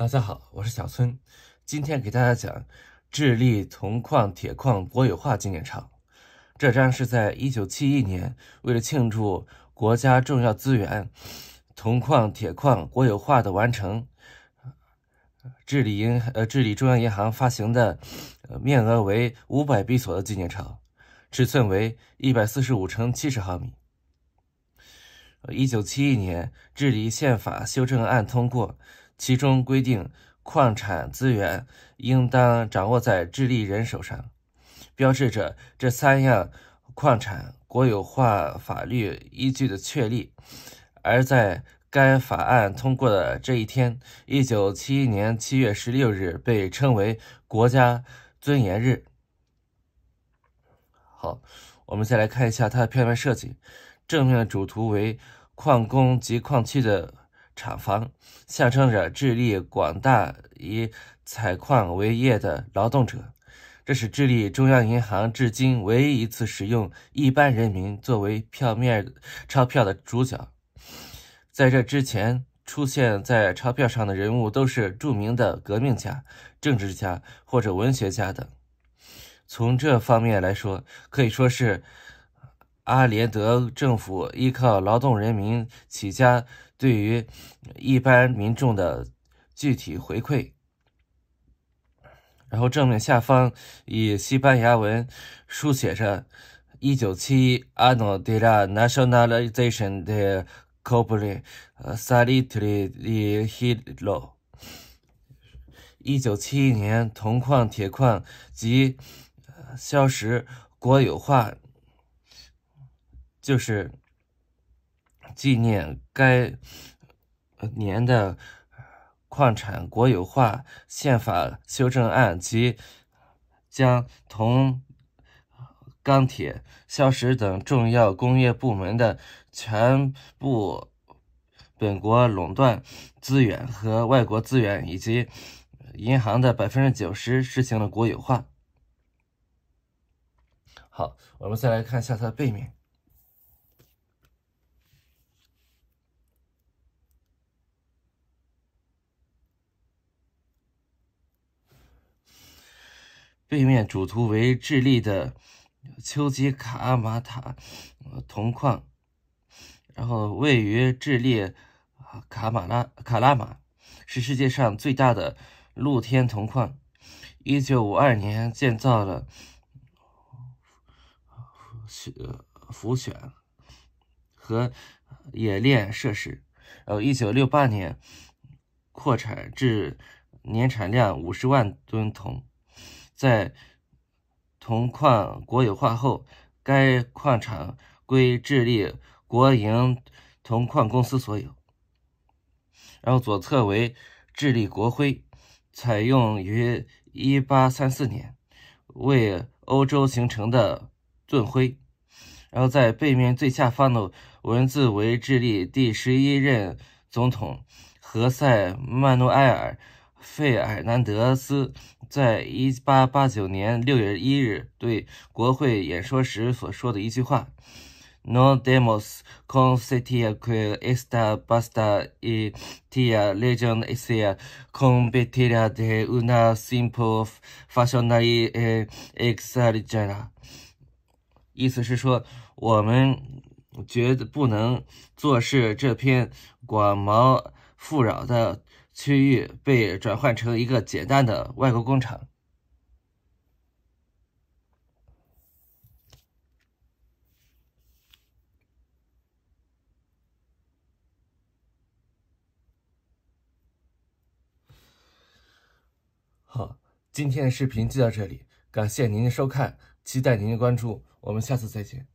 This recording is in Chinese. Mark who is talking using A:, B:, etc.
A: 大家好，我是小孙，今天给大家讲智利铜矿铁矿国有化纪念钞。这张是在1971年，为了庆祝国家重要资源铜矿铁矿国有化的完成，智利银呃智利中央银行发行的，面额为500比索的纪念钞，尺寸为145乘70毫米。1971年，智利宪法修正案通过。其中规定，矿产资源应当掌握在智利人手上，标志着这三样矿产国有化法律依据的确立。而在该法案通过的这一天，一九七一年七月十六日，被称为国家尊严日。好，我们再来看一下它的票面设计，正面主图为矿工及矿区的。厂房象征着智利广大以采矿为业的劳动者。这是智利中央银行至今唯一一次使用一般人民作为票面钞票的主角。在这之前，出现在钞票上的人物都是著名的革命家、政治家或者文学家等。从这方面来说，可以说是阿连德政府依靠劳动人民起家。对于一般民众的具体回馈。然后正面下方以西班牙文书写上“一九七一阿 e 德拉 nationalization de cobre salitre y hierro”，一九七一年铜矿、铁矿及硝石国有化，就是。纪念该年的矿产国有化宪法修正案及将铜、钢铁、硝石等重要工业部门的全部本国垄断资源和外国资源以及银行的百分之九十实行了国有化。好，我们再来看一下它的背面。背面主图为智利的丘吉卡阿马塔铜矿，然后位于智利卡马拉卡拉马，是世界上最大的露天铜矿。一九五二年建造了浮选和冶炼设施，然后一九六八年扩产至年产量五十万吨铜。在铜矿国有化后，该矿产归智利国营铜矿公司所有。然后左侧为智利国徽，采用于1834年，为欧洲形成的盾徽。然后在背面最下方的文字为智利第十一任总统何塞曼努埃尔。费尔南德斯在一八八九年六月一日对国会演说时所说的一句话：“No demos c o n s e n t i a que esta b a s t a t i a l e g i o n sea convertida de una simple f a s h a d a e exiliada。”意思是说，我们觉得不能坐视这片广袤富饶的。区域被转换成一个简单的外国工厂。好，今天的视频就到这里，感谢您的收看，期待您的关注，我们下次再见。